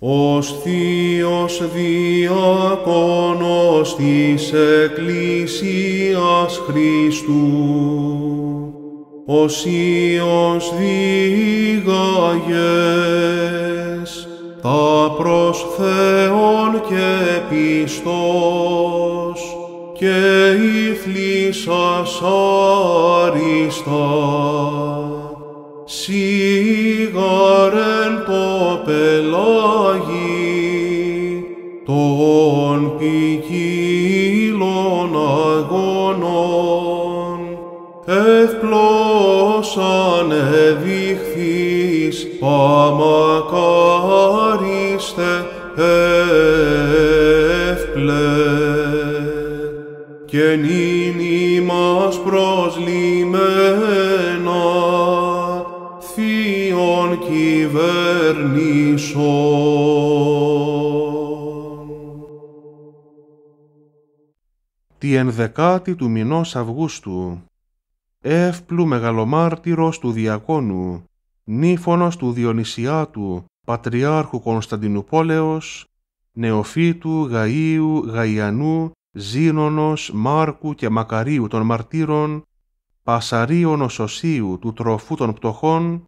Ως Θείος Διακόνος της Εκκλησίας Χριστού, ως Υιός τα προς και πιστός, και ήθλησας άριστας, σιγαρέ ηχθείς αμακαρίστε εύπλε. Και νυν ημάς προσλημένα θείον κυβερνήσον. Τη ενδεκάτη του μηνός Αυγούστου εύπλου μεγαλομάρτυρος του διακόνου, νύφωνος του Διονυσιάτου, Πατριάρχου Κωνσταντινουπόλεως, Νεοφύτου Γαΐου Γαϊανού, Ζήνωνος Μάρκου και Μακαρίου των Μαρτύρων, Πασαρίων Οσοσίου του Τροφού των Πτωχών,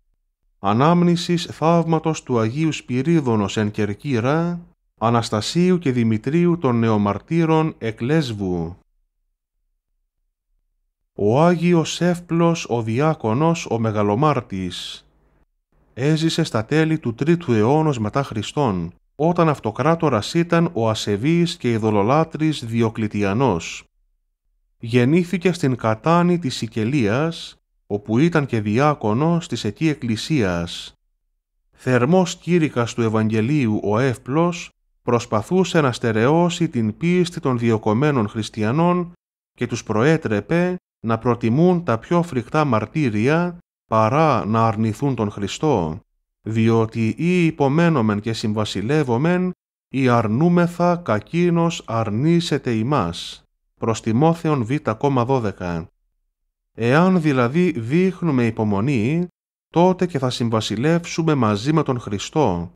Ανάμνησης Θαύματος του Αγίου Σπυρίδωνος εν Κερκύρα, Αναστασίου και Δημητρίου των Νεομαρτύρων Εκλέσβου, ο Άγιος Εύπλος ο Διάκονος ο Μεγαλομάρτης. Έζησε στα τέλη του 3ου αιώνος μετά Χριστόν, όταν αυτοκράτορας ήταν ο ασεβής και ειδωλολάτρης Διοκλητιανός. Γεννήθηκε στην Κατάνη της Σικελίας, όπου ήταν και διάκονος της εκεί εκκλησίας. Θερμός κήρυκας του Ευαγγελίου ο Εύπλος προσπαθούσε να στερεώσει την πίστη των διοκομμένων χριστιανών και τους προέτρεπε να προτιμούν τα πιο φρικτά μαρτύρια παρά να αρνηθούν τον Χριστό, διότι ή υπομένομεν και συμβασιλεύομεν ή αρνούμεθα κακίνος αρνήσεται ημάς. Προς Τιμόθεον 12 Εάν δηλαδή δείχνουμε υπομονή, τότε και θα συμβασιλεύσουμε μαζί με τον Χριστό.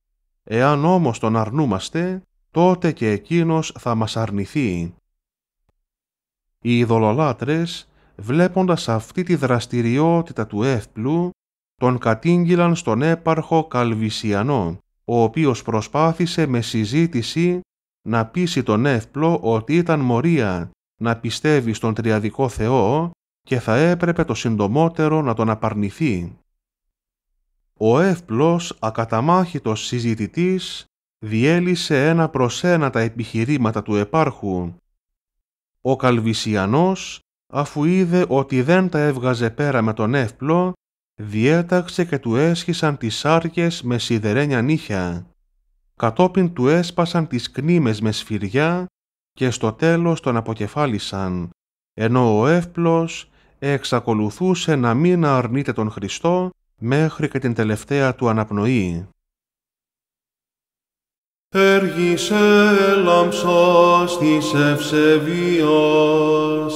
Εάν όμως τον αρνούμαστε, τότε και εκείνος θα μας αρνηθεί. Οι ειδωλολάτρες βλέποντας αυτή τη δραστηριότητα του εύπλου, τον κατήγγυλαν στον έπαρχο Καλβισιανό, ο οποίος προσπάθησε με συζήτηση να πείσει τον εύπλο ότι ήταν μορία να πιστεύει στον τριαδικό Θεό και θα έπρεπε το συντομότερο να τον απαρνηθεί. Ο εύπλος ακαταμάχητος συζητητής διέλυσε ένα προς ένα τα επιχειρήματα του επάρχου. Ο Καλβισιανός αφού είδε ότι δεν τα έβγαζε πέρα με τον εύπλο, διέταξε και του έσχισαν τις άρκες με σιδερένια νύχια. Κατόπιν του έσπασαν τις κνήμες με σφυριά και στο τέλος τον αποκεφάλισαν, ενώ ο εύπλος εξακολουθούσε να μην αρνείται τον Χριστό μέχρι και την τελευταία του αναπνοή. Έργησε της ευσεβίας,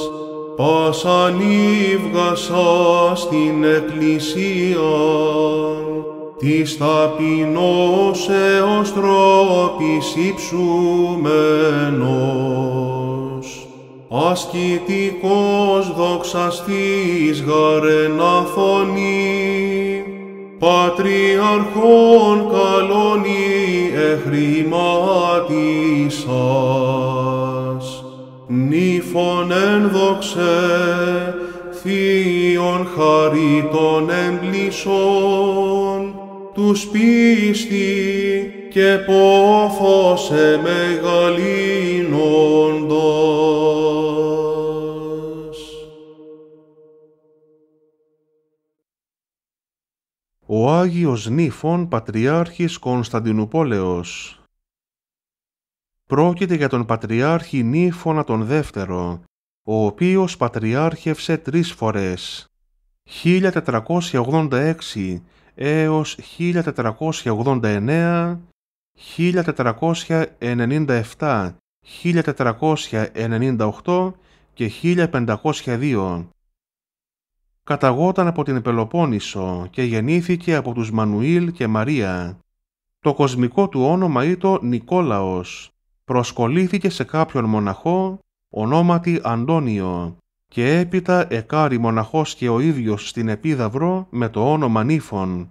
πως ανήβγασα στην εκκλησία της ταπεινός τρόπης υψούμενος, ασκητικός δοξαστής γαρεναθωνή, πατριαρχών καλονί εχρημάτισας νύφων ενδοξέ, θείων χαρίτων εμπλησών, τους πίστη και πόθος εμεγαλύνοντας. ο Άγιος Νύφων Πατριάρχης Κωνσταντινούπολεως. Πρόκειται για τον Πατριάρχη Νίφωνα τον Δεύτερο, ο οποίος πατριάρχευσε τρεις φορές, 1486 έως 1489, 1497, 1498 και 1502. Καταγόταν από την Πελοπόννησο και γεννήθηκε από τους Μανουήλ και Μαρία. Το κοσμικό του όνομα ήταν Νικόλαος προσκολήθηκε σε κάποιον μοναχό ονόματι Αντώνιο και έπειτα εκάρι μοναχός και ο ίδιος στην Επίδαυρο με το όνομα Νύφων.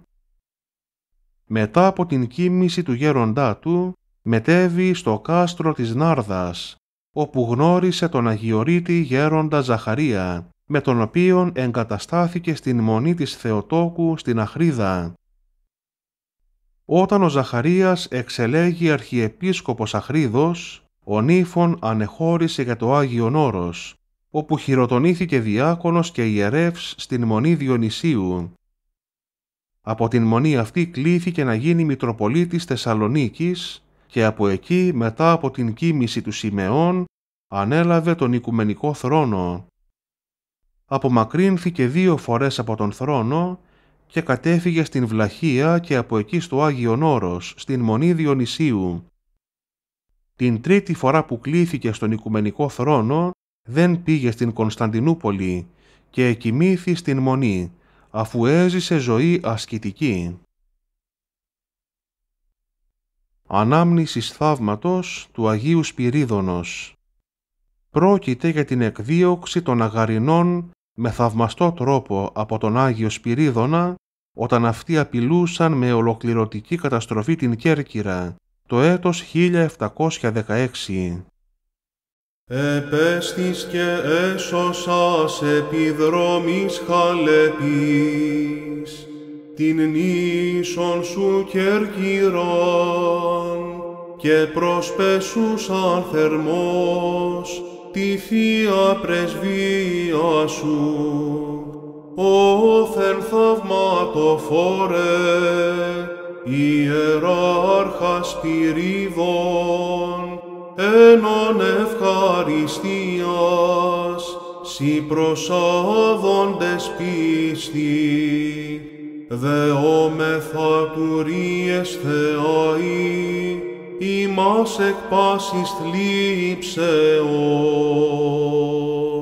Μετά από την κίνηση του γέροντά του, μετέβη στο κάστρο της Νάρδας, όπου γνώρισε τον Αγιορείτη γέροντα Ζαχαρία, με τον οποίον εγκαταστάθηκε στην μονή της Θεοτόκου στην Αχρίδα όταν ο Ζαχαρίας εξελέγει αρχιεπίσκοπος Αχρίδος, ο Νύφων ανεχώρησε για το Άγιον Όρος, όπου χειροτονήθηκε διάκονος και ιερεύς στην Μονή Διονυσίου. Από την Μονή αυτή κλήθηκε να γίνει Μητροπολίτης Θεσσαλονίκης και από εκεί μετά από την κοίμηση του Σιμεών ανέλαβε τον Οικουμενικό Θρόνο. Απομακρύνθηκε δύο φορές από τον θρόνο και κατέφυγε στην Βλαχία και από εκεί στο Άγιον Όρος, στην Μονή Διονυσίου. Την τρίτη φορά που κλήθηκε στον Οικουμενικό θρόνο, δεν πήγε στην Κωνσταντινούπολη και εκοιμήθη στην Μονή, αφού έζησε ζωή ασκητική. Ανάμνησης θαύματος του Αγίου Σπυρίδωνος Πρόκειται για την εκδίωξη των αγαρινών με θαυμαστό τρόπο από τον Άγιο Σπυρίδωνα όταν αυτοί απειλούσαν με ολοκληρωτική καταστροφή την Κέρκυρα το έτος 1716. Επέστης και έσωσας επιδρόμης χαλεπής, την νήσον σου Κέρκυραν και προσπέσουσαν θερμός, τη Θεία Πρεσβεία Σου, ο θεν φορέ, ιεράρχας σπυρίδων, ένων ευχαριστίας. σι προσάδοντε πίστη, δεόμεθα του Θεάη, ημάς εκ πάσης θλίψεως.